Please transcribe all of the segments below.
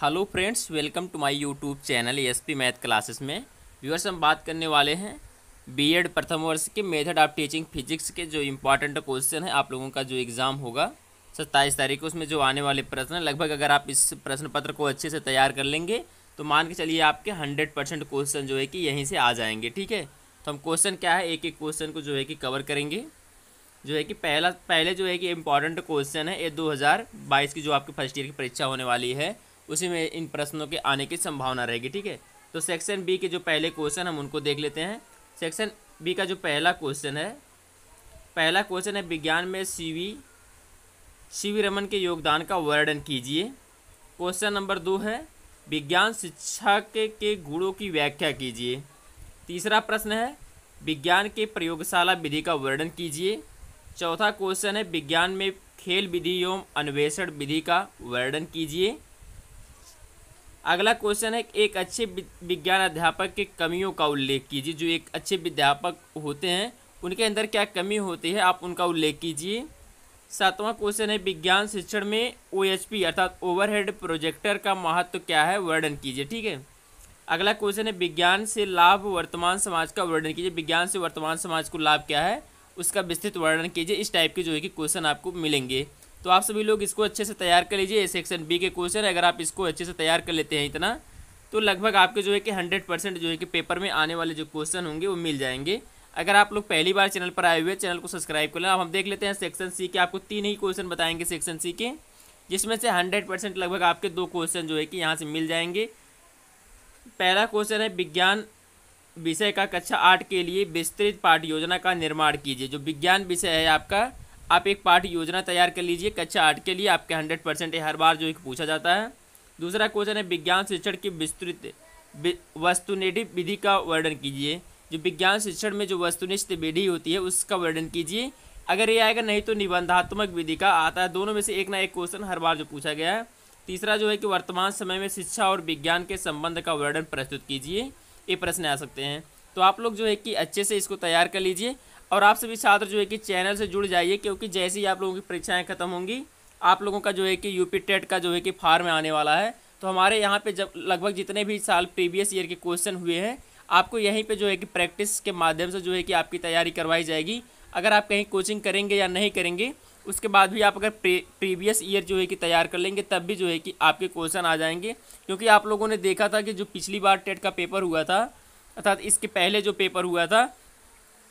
hello friends welcome to my YouTube channel SP math classes में viewers हम बात करने वाले हैं बीएड प्रथम वर्ष के मेथड ऑफ टीचिंग फिजिक्स के जो इम्पॉर्टेंट क्वेश्चन है आप लोगों का जो एग्ज़ाम होगा सत्ताईस तारीख को उसमें जो आने वाले प्रश्न लगभग अगर आप इस प्रश्न पत्र को अच्छे से तैयार कर लेंगे तो मान के चलिए आपके हंड्रेड क्वेश्चन जो है कि यहीं से आ जाएंगे ठीक है तो हम क्वेश्चन क्या है एक एक क्वेश्चन को जो है कि कवर करेंगे जो है कि पहला पहले जो है कि इम्पॉर्टेंट क्वेश्चन है ये 2022 की जो आपकी फर्स्ट ईयर की परीक्षा होने वाली है उसी में इन प्रश्नों के आने की संभावना रहेगी ठीक है तो सेक्शन बी के जो पहले क्वेश्चन हम उनको देख लेते हैं सेक्शन बी का जो पहला क्वेश्चन है पहला क्वेश्चन है विज्ञान में सी वी रमन के योगदान का वर्णन कीजिए क्वेश्चन नंबर दो है विज्ञान शिक्षा के, के गुणों की व्याख्या कीजिए तीसरा प्रश्न है विज्ञान के प्रयोगशाला विधि का वर्णन कीजिए चौथा क्वेश्चन है विज्ञान में खेल विधि एवं अन्वेषण विधि का वर्णन कीजिए अगला क्वेश्चन है एक अच्छे विज्ञान अध्यापक की कमियों का उल्लेख कीजिए जो एक अच्छे विध्यापक होते हैं उनके अंदर क्या कमी होती है आप उनका उल्लेख कीजिए सातवां क्वेश्चन है विज्ञान शिक्षण में ओ अर्थात ओवरहेड प्रोजेक्टर का महत्व तो क्या है वर्णन कीजिए ठीक है अगला क्वेश्चन है विज्ञान से लाभ वर्तमान समाज का वर्णन कीजिए विज्ञान से वर्तमान समाज को लाभ क्या है उसका विस्तृत वर्णन कीजिए इस टाइप के जो है कि क्वेश्चन आपको मिलेंगे तो आप सभी लोग इसको अच्छे से तैयार कर लीजिए सेक्शन बी के क्वेश्चन अगर आप इसको अच्छे से तैयार कर लेते हैं इतना तो लगभग आपके जो है कि हंड्रेड परसेंट जो है कि पेपर में आने वाले जो क्वेश्चन होंगे वो मिल जाएंगे अगर आप लोग पहली बार चैनल पर आए हुए चैनल को सब्सक्राइब कर लें अब हम देख लेते हैं सेक्शन सी के आपको तीन ही क्वेश्चन बताएंगे सेक्शन सी के जिसमें से हंड्रेड परसेंट लगभग आपके दो क्वेश्चन जो है कि यहाँ से मिल जाएंगे पहला क्वेश्चन है विज्ञान विषय का कक्षा आठ के लिए विस्तृत पाठ योजना का निर्माण कीजिए जो विज्ञान विषय है आपका आप एक पाठ योजना तैयार कर लीजिए कक्षा आठ के लिए आपके हंड्रेड परसेंट हर बार जो पूछा जाता है दूसरा क्वेश्चन है विज्ञान शिक्षण की विस्तृत वस्तुनिधि विधि का वर्णन कीजिए जो विज्ञान शिक्षण में जो वस्तुनिष्ठ विधि होती है उसका वर्णन कीजिए अगर ये आएगा नहीं तो निबंधात्मक विधि का आता है दोनों में से एक ना एक क्वेश्चन हर बार जो पूछा गया है तीसरा जो है कि वर्तमान समय में शिक्षा और विज्ञान के संबंध का वर्णन प्रस्तुत कीजिए ये प्रश्न आ सकते हैं तो आप लोग जो है कि अच्छे से इसको तैयार कर लीजिए और आप सभी छात्र जो है कि चैनल से जुड़ जाइए क्योंकि जैसे ही आप लोगों की परीक्षाएँ ख़त्म होंगी आप लोगों का जो है कि यूपी टेट का जो है कि फार्म आने वाला है तो हमारे यहाँ पे जब लगभग जितने भी साल प्रीवियस ईयर के क्वेश्चन हुए हैं आपको यहीं पे जो है कि प्रैक्टिस के माध्यम से जो है कि आपकी तैयारी करवाई जाएगी अगर आप कहीं कोचिंग करेंगे या नहीं करेंगे उसके बाद भी आप अगर प्रीवियस ईयर जो है कि तैयार कर लेंगे तब भी जो है कि आपके क्वेश्चन आ जाएंगे क्योंकि आप लोगों ने देखा था कि जो पिछली बार टेट का पेपर हुआ था अर्थात इसके पहले जो पेपर हुआ था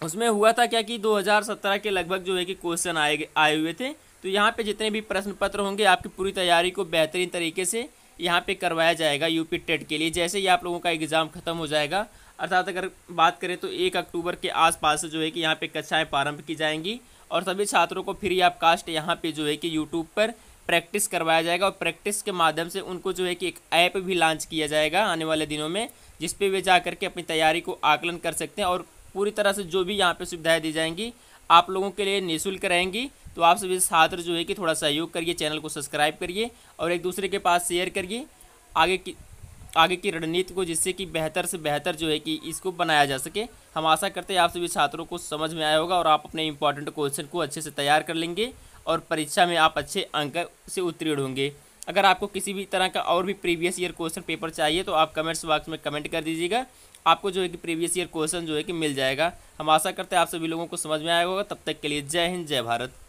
उसमें हुआ था क्या कि 2017 के लगभग जो है कि क्वेश्चन आए आए हुए थे तो यहाँ पे जितने भी प्रश्न पत्र होंगे आपकी पूरी तैयारी को बेहतरीन तरीके से यहाँ पे करवाया जाएगा यूपी टेट के लिए जैसे ही आप लोगों का एग्ज़ाम ख़त्म हो जाएगा अर्थात अगर बात करें तो एक अक्टूबर के आसपास से जो है कि यहाँ पर कक्षाएँ प्रारंभ की जाएंगी और सभी छात्रों को फ्री ऑफ कास्ट यहाँ पर जो है कि यूट्यूब पर प्रैक्टिस करवाया जाएगा और प्रैक्टिस के माध्यम से उनको जो है कि एक ऐप भी लॉन्च किया जाएगा आने वाले दिनों में जिस पे वे जा करके अपनी तैयारी को आकलन कर सकते हैं और पूरी तरह से जो भी यहाँ पे सुविधाएं दी जाएंगी आप लोगों के लिए निःशुल्क रहेंगी तो आप सभी छात्र जो है कि थोड़ा सहयोग करिए चैनल को सब्सक्राइब करिए और एक दूसरे के पास शेयर करिए आगे की आगे की रणनीति को जिससे कि बेहतर से बेहतर जो है कि इसको बनाया जा सके हम आशा करते हैं आप सभी छात्रों को समझ में आया होगा और आप अपने इंपॉर्टेंट क्वेश्चन को अच्छे से तैयार कर लेंगे और परीक्षा में आप अच्छे अंक से उत्तीर्ण होंगे अगर आपको किसी भी तरह का और भी प्रीवियस ईयर क्वेश्चन पेपर चाहिए तो आप कमेंट्स बॉक्स में कमेंट कर दीजिएगा आपको जो है कि प्रीवियस ईयर क्वेश्चन जो है कि मिल जाएगा हम आशा करते हैं आप सभी लोगों को समझ में आया होगा तब तक के लिए जय हिंद जय भारत